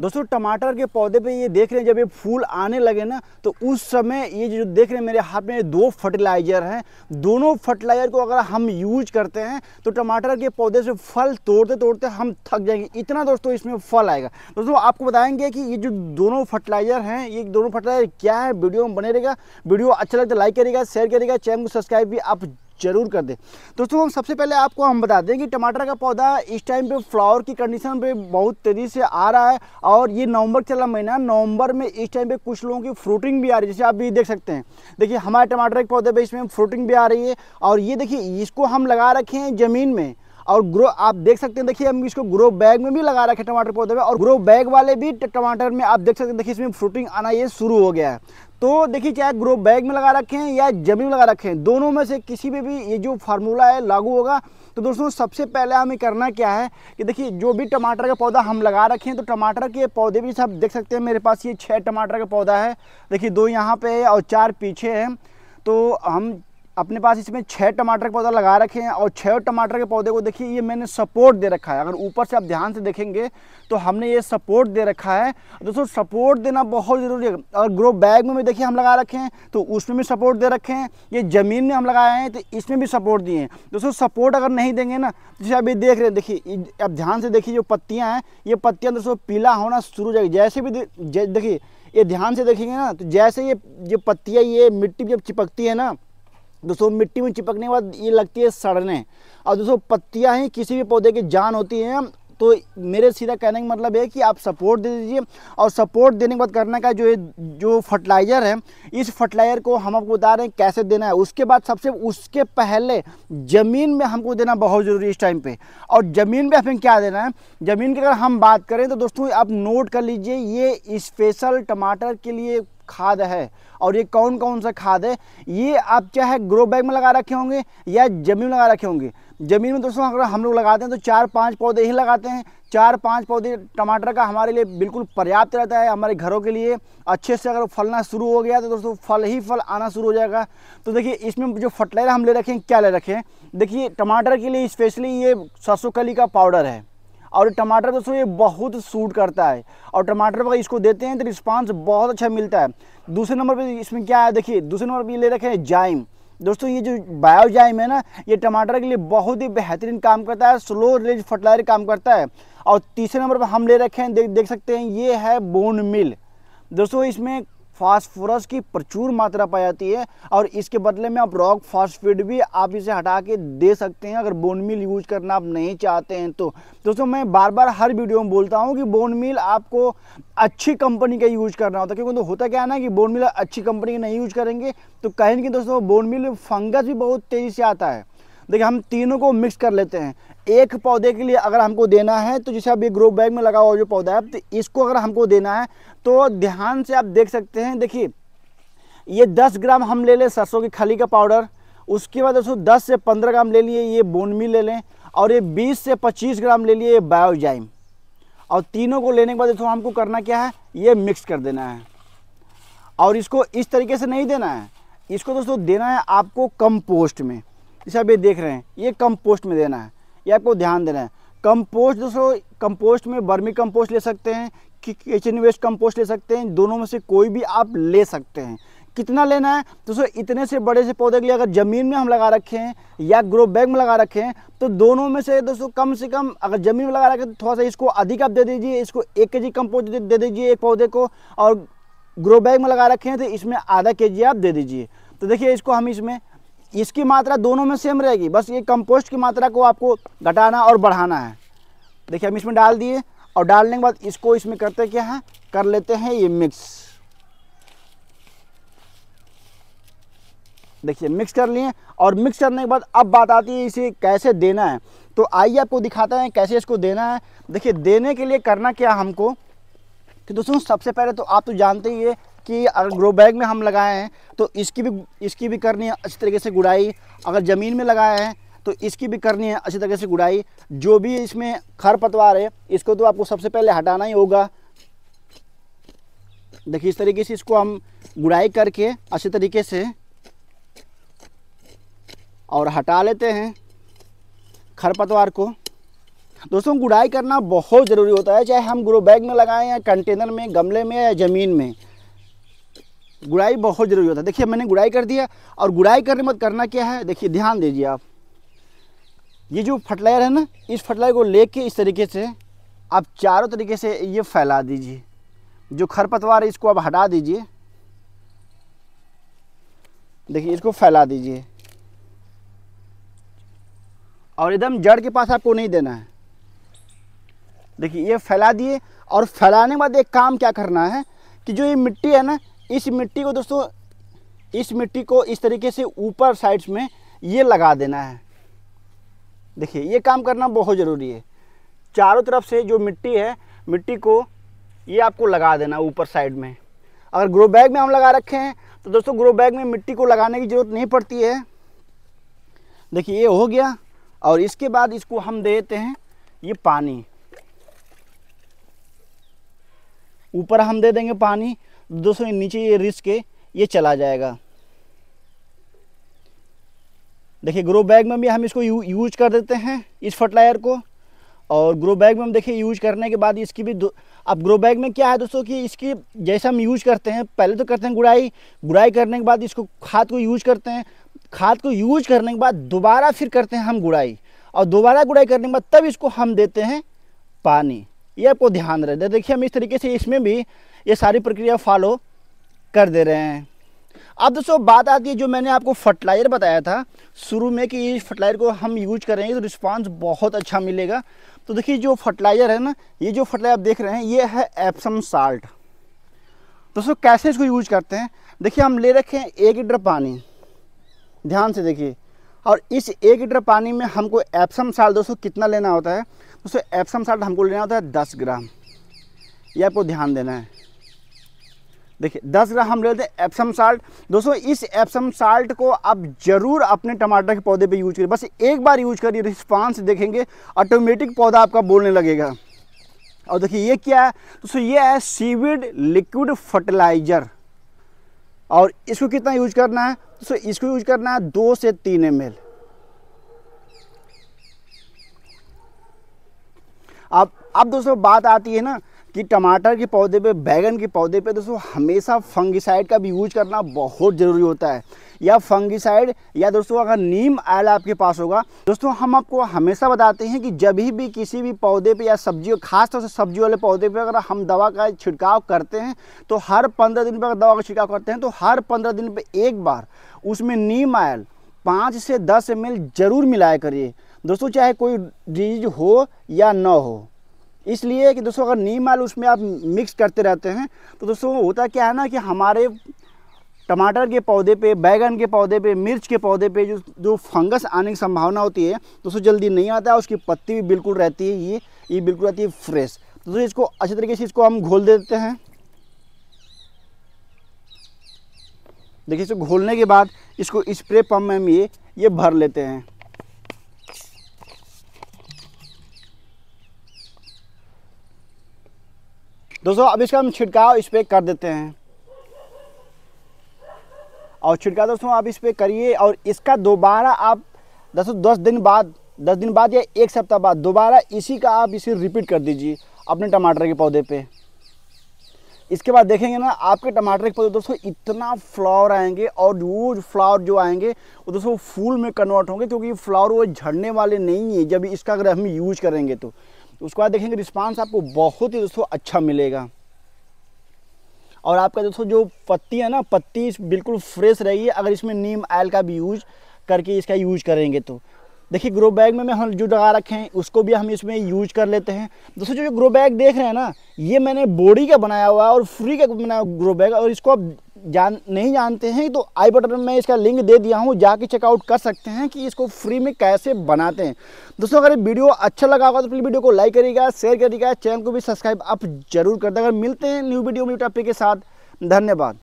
दोस्तों टमाटर के पौधे पे ये देख रहे हैं जब ये फूल आने लगे ना तो उस समय ये जो देख रहे हैं मेरे हाथ में दो फर्टिलाइज़र हैं दोनों फर्टिलाइज़र को अगर हम यूज करते हैं तो टमाटर के पौधे से फल तोड़ते तोड़ते हम थक जाएंगे इतना दोस्तों इसमें फल आएगा दोस्तों आपको बताएंगे कि ये जो दोनों फर्टिलाइज़र हैं ये दोनों फर्टिलाइज़र क्या है वीडियो में बने रहेगा वीडियो अच्छा लगता है लाइक करेगा शेयर करेगा चैनल को सब्सक्राइब भी आप जरूर कर दें दोस्तों हम सबसे पहले आपको हम बता दें कि टमाटर का पौधा इस टाइम पे फ्लावर की कंडीशन पे बहुत तेज़ी से आ रहा है और ये नवंबर चला महीना नवंबर में इस टाइम पे कुछ लोगों की फ्रूटिंग भी आ रही है जैसे आप भी देख सकते हैं देखिए हमारे टमाटर के पौधे पर इसमें फ्रूटिंग भी आ रही है और ये देखिए इसको हम लगा रखे हैं ज़मीन में और ग्रो आप देख सकते हैं देखिए हम इसको ग्रो बैग में भी लगा रखे टमाटर पौधे में और ग्रो बैग वाले भी टमाटर में आप देख सकते हैं देखिए इसमें फ्रूटिंग आना ये शुरू हो गया है तो देखिए चाहे ग्रो बैग में लगा रखें या जमीन में लगा रखें दोनों में से किसी में भी ये जो फार्मूला है लागू होगा तो दोस्तों सबसे पहले हमें करना क्या है कि देखिए जो भी टमाटर का पौधा हम लगा रखे हैं तो टमाटर के पौधे भी सब देख सकते हैं मेरे पास ये छः टमाटर का पौधा है देखिए दो यहाँ पे है और चार पीछे हैं तो हम अपने पास इसमें छः टमाटर के पौधा लगा रखे हैं और छः टमाटर के पौधे को देखिए ये मैंने सपोर्ट दे रखा है अगर ऊपर से आप ध्यान से देखेंगे तो हमने ये सपोर्ट दे रखा है दोस्तों सपोर्ट देना बहुत ज़रूरी है और ग्रो बैग में भी देखिए हम लगा रखे हैं तो उसमें भी सपोर्ट दे रखे हैं ये ज़मीन में हम लगाए हैं तो इसमें भी सपोर्ट दिए हैं दोस्तों सपोर्ट अगर नहीं देंगे ना जैसे अभी ये देख रहे हैं देखिए आप ध्यान से देखिए जो पत्तियाँ हैं ये पत्तियाँ दोस्तों पीला होना शुरू हो जाएगी जैसे भी देखिए ये ध्यान से देखेंगे ना तो जैसे ये जो पत्तियाँ ये मिट्टी जब चिपकती है ना दोस्तों मिट्टी में चिपकने के बाद ये लगती है सड़ने और दोस्तों पत्तियाँ ही किसी भी पौधे की जान होती हैं तो मेरे सीधा कहने का मतलब है कि आप सपोर्ट दे दीजिए और सपोर्ट देने के बाद करने का जो ये जो फर्टिलाइज़र है इस फर्टिलाइज़र को हम आपको बता रहे हैं कैसे देना है उसके बाद सबसे उसके पहले ज़मीन में हमको देना बहुत ज़रूरी है इस टाइम पे और ज़मीन पे हमें क्या देना है ज़मीन की अगर हम बात करें तो दोस्तों आप नोट कर लीजिए ये स्पेशल टमाटर के लिए खाद है और ये कौन कौन सा खाद है ये आप चाहे ग्रो बैग में लगा रखे होंगे या ज़मीन में लगा रखे होंगे ज़मीन में दोस्तों अगर हम लोग लगाते हैं तो चार पाँच पौधे ही लगाते हैं चार पाँच पौधे टमाटर का हमारे लिए बिल्कुल पर्याप्त रहता है हमारे घरों के लिए अच्छे से अगर फलना शुरू हो गया तो दोस्तों फल ही फल आना शुरू हो जाएगा तो देखिए इसमें जो फर्टिलाइजर हम ले रखें क्या ले रखें देखिए टमाटर के लिए स्पेशली ये सरसों कली का पाउडर है और टमाटर दोस्तों ये बहुत सूट करता है और टमाटर पर इसको देते हैं तो रिस्पांस बहुत अच्छा मिलता है दूसरे नंबर पर इसमें क्या है देखिए दूसरे नंबर पर ये ले रखे हैं जाइम दोस्तों ये जो बायोजाइम है ना ये टमाटर के लिए बहुत ही बेहतरीन काम करता है स्लो रिलीज फर्टिलाइजर काम करता है और तीसरे नंबर पर हम ले रखे हैं देख देख सकते हैं ये है बोन मिल दोस्तों इसमें फास्फोरस की प्रचुर मात्रा पाई जाती है और इसके बदले में आप रॉक फास्फेट भी आप इसे हटा के दे सकते हैं अगर बोन मिल यूज करना आप नहीं चाहते हैं तो दोस्तों मैं बार बार हर वीडियो में बोलता हूँ कि बोन मिल आपको अच्छी कंपनी का यूज करना होता है क्योंकि तो होता क्या है ना कि बोन मिल अच्छी कंपनी का नहीं यूज करेंगे तो कहेंगे दोस्तों बोन मिल फंगस भी बहुत तेज़ी से आता है देखिए हम तीनों को मिक्स कर लेते हैं एक पौधे के लिए अगर हमको देना है तो जैसे आप ये ग्रो बैग में लगा हुआ जो पौधा है तो इसको अगर हमको देना है तो ध्यान से आप देख सकते हैं देखिए ये दस ग्राम हम ले लें सरसों की खली का पाउडर उसके बाद दोस्तों दस से पंद्रह ग्राम ले लिए ये बोनमी ले लें और ये बीस से पच्चीस ग्राम ले लिए बायोजाइम और तीनों को लेने के बाद दोस्तों हमको करना क्या है ये मिक्स कर देना है और इसको इस तरीके से नहीं देना है इसको दोस्तों देना है आपको कम में जैसे आप ये देख रहे हैं ये कंपोस्ट में देना है ये आपको ध्यान देना है कंपोस्ट दोस्तों कंपोस्ट में बर्मी कंपोस्ट ले सकते हैं किचन वेस्ट कंपोस्ट ले सकते हैं दोनों में से कोई भी आप ले सकते हैं कितना लेना है दोस्तों इतने से बड़े से पौधे के लिए अगर ज़मीन में हम लगा रखे हैं या ग्रो बैग में लगा रखे हैं तो दोनों में से दोस्तों कम से कम अगर ज़मीन में लगा रखे तो थोड़ा सा इसको अधिक आप दे दीजिए इसको एक के जी कंपोस्ट दे दीजिए एक पौधे को और ग्रो बैग में लगा रखे हैं तो इसमें आधा के जी आप दे दीजिए तो देखिए इसको हम इसमें इसकी मात्रा दोनों में सेम रहेगी बस ये कंपोस्ट की मात्रा को आपको घटाना और बढ़ाना है देखिए हम इसमें डाल दिए और डालने के बाद इसको इसमें करते क्या है कर लेते हैं ये मिक्स देखिए मिक्स कर लिए और मिक्स करने के बाद अब बात आती है इसे कैसे देना है तो आइए आपको दिखाते हैं कैसे इसको देना है देखिए देने के लिए करना क्या हमको कि दोस्तों सबसे पहले तो आप तो जानते ही है कि अगर ग्रो बैग में हम लगाए हैं तो इसकी भी इसकी भी करनी है अच्छी तरीके से गुड़ाई अगर ज़मीन में लगाए हैं तो इसकी भी करनी है अच्छी तरीके से गुड़ाई जो भी इसमें खर पतवार है इसको तो आपको सबसे पहले हटाना ही होगा देखिए इस तरीके से इसको हम गुड़ाई करके अच्छी तरीके से और हटा लेते हैं खरपतवार को दोस्तों गुड़ाई करना बहुत ज़रूरी होता है चाहे हम ग्रो बैग में लगाएं या कंटेनर में गमले में या ज़मीन में गुड़ाई बहुत ज़रूरी होता है देखिए मैंने गुड़ाई कर दिया और गुड़ाई करने मत करना क्या है देखिए ध्यान दीजिए आप ये जो फर्टिलाइजर है ना इस फटलायर को लेके इस तरीके से आप चारों तरीके से ये फैला दीजिए जो खरपतवार है इसको आप हटा दीजिए देखिए इसको फैला दीजिए और एकदम जड़ के पास आपको नहीं देना है देखिए ये फैला दिए और फैलाने के बाद एक काम क्या करना है कि जो ये मिट्टी है ना इस मिट्टी को दोस्तों इस मिट्टी को इस तरीके से ऊपर साइड्स में ये लगा देना है देखिए ये काम करना बहुत ज़रूरी है चारों तरफ से जो मिट्टी है मिट्टी को ये आपको लगा देना ऊपर साइड में अगर ग्रो बैग में हम लगा रखे हैं तो दोस्तों ग्रो बैग में मिट्टी को लगाने की ज़रूरत नहीं पड़ती है देखिए ये हो गया और इसके बाद इसको हम दे देते हैं ये पानी ऊपर हम दे देंगे पानी दोस्तों नीचे ये रिस के ये चला जाएगा देखिए ग्रो बैग में भी हम इसको यू, यूज कर देते हैं इस फर्टिलाइजर को और ग्रो बैग में हम देखिए यूज करने के बाद इसकी भी अब ग्रो बैग में क्या है दोस्तों कि इसकी जैसे हम यूज करते हैं पहले तो करते हैं गुड़ाई गुड़ाई करने के बाद इसको खाद को यूज करते हैं खाद को यूज करने के बाद दोबारा फिर करते हैं हम गुड़ाई और दोबारा गुड़ाई करने के बाद तब इसको हम देते हैं पानी ये आपको ध्यान रहे देखिए हम इस तरीके से इसमें भी ये सारी प्रक्रिया फॉलो कर दे रहे हैं अब दोस्तों बात आती है जो मैंने आपको फर्टिलाइज़र बताया था शुरू में कि इस फर्टिलाइज़र को हम यूज करेंगे तो रिस्पांस बहुत अच्छा मिलेगा तो देखिए जो फर्टिलाइज़र है ना ये जो फर्टिलाइजर आप देख रहे हैं ये है एप्सम साल्ट दोस्तों कैसे इसको यूज करते हैं देखिए हम ले रखे हैं एक लीटर पानी ध्यान से देखिए और इस एक लीटर पानी में हमको एप्सम साल्ट दोस्तों कितना लेना होता है दोस्तों एप्सम साल्ट हमको लेना होता है दस ग्राम ये आपको ध्यान देना है देखिए दस ग्राम हम ले लेते हैं एप्सम साल्ट दोस्तों इस एप्सम साल्ट को आप ज़रूर अपने टमाटर के पौधे पे यूज करिए बस एक बार यूज करिए रिस्पांस देखेंगे ऑटोमेटिक पौधा आपका बोलने लगेगा और देखिए ये क्या है दोस्तों ये है सीविड लिक्विड फर्टिलाइज़र और इसको कितना यूज करना है तो इसको यूज करना है दो से तीन एम अब अब दोस्तों बात आती है ना कि टमाटर के पौधे पे बैगन के पौधे पे दोस्तों हमेशा फंगिसाइड का भी यूज करना बहुत ज़रूरी होता है या फंगिसाइड या दोस्तों अगर नीम आयल आपके पास होगा दोस्तों हम आपको हमेशा बताते हैं कि जब भी किसी भी पौधे पे या सब्जी खासतौर से सब्जी वाले पौधे पे अगर हम दवा का छिड़काव करते हैं तो हर पंद्रह दिन पर अगर दवा का छिड़काव करते हैं तो हर पंद्रह दिन पर एक बार उसमें नीम आयल पाँच से दस एम जरूर मिलाया करिए दोस्तों चाहे कोई डिजीज हो या ना हो इसलिए कि दोस्तों अगर नीम आलू उसमें आप मिक्स करते रहते हैं तो दोस्तों होता क्या है ना कि हमारे टमाटर के पौधे पे बैगन के पौधे पे मिर्च के पौधे पे जो जो फंगस आने की संभावना होती है दोस्तों जल्दी नहीं आता है उसकी पत्ती भी बिल्कुल रहती है ये ये बिल्कुल रहती है फ्रेश तो दोस्तों इसको अच्छे तरीके से इसको हम घोल देते हैं देखिए इसको घोलने के बाद इसको स्प्रे पम्प में हम ये ये भर लेते हैं दोस्तों अब इसका हम छिड़काव इस पर कर देते हैं और छिड़काव दोस्तों आप इस पर करिए और इसका दोबारा आप दोस्तों दस दिन बाद दस दिन बाद या एक सप्ताह बाद दोबारा इसी का आप इसे रिपीट कर दीजिए अपने टमाटर के पौधे पे इसके बाद देखेंगे ना आपके टमाटर के पौधे दोस्तों इतना फ्लावर आएंगे और वो फ्लावर जो आएंगे वो दोस्तों फूल में कन्वर्ट होंगे क्योंकि फ्लावर वो झड़ने वाले नहीं है जब इसका अगर हम यूज करेंगे तो तो उसके बाद देखेंगे रिस्पांस आपको बहुत ही दोस्तों अच्छा मिलेगा और आपका दोस्तों जो पत्ती है ना पत्ती बिल्कुल फ्रेश रहेगी अगर इसमें नीम आयल का भी यूज करके इसका यूज करेंगे तो देखिए ग्रो बैग में हम जो लगा रखे हैं उसको भी हम इसमें यूज कर लेते हैं दोस्तों जो, जो ग्रो बैग देख रहे हैं ना ये मैंने बॉडी का बनाया हुआ है और फ्री का बनाया ग्रो बैग और इसको आप जान नहीं जानते हैं तो आई बटन में इसका लिंक दे दिया हूँ जाके चेकआउट कर सकते हैं कि इसको फ्री में कैसे बनाते हैं दोस्तों अगर वीडियो अच्छा लगा होगा तो प्लीज़ वीडियो को लाइक करिएगा शेयर करिएगा चैनल को भी सब्सक्राइब आप जरूर कर दें अगर मिलते हैं न्यू वीडियो न्यू टॉपिक के साथ धन्यवाद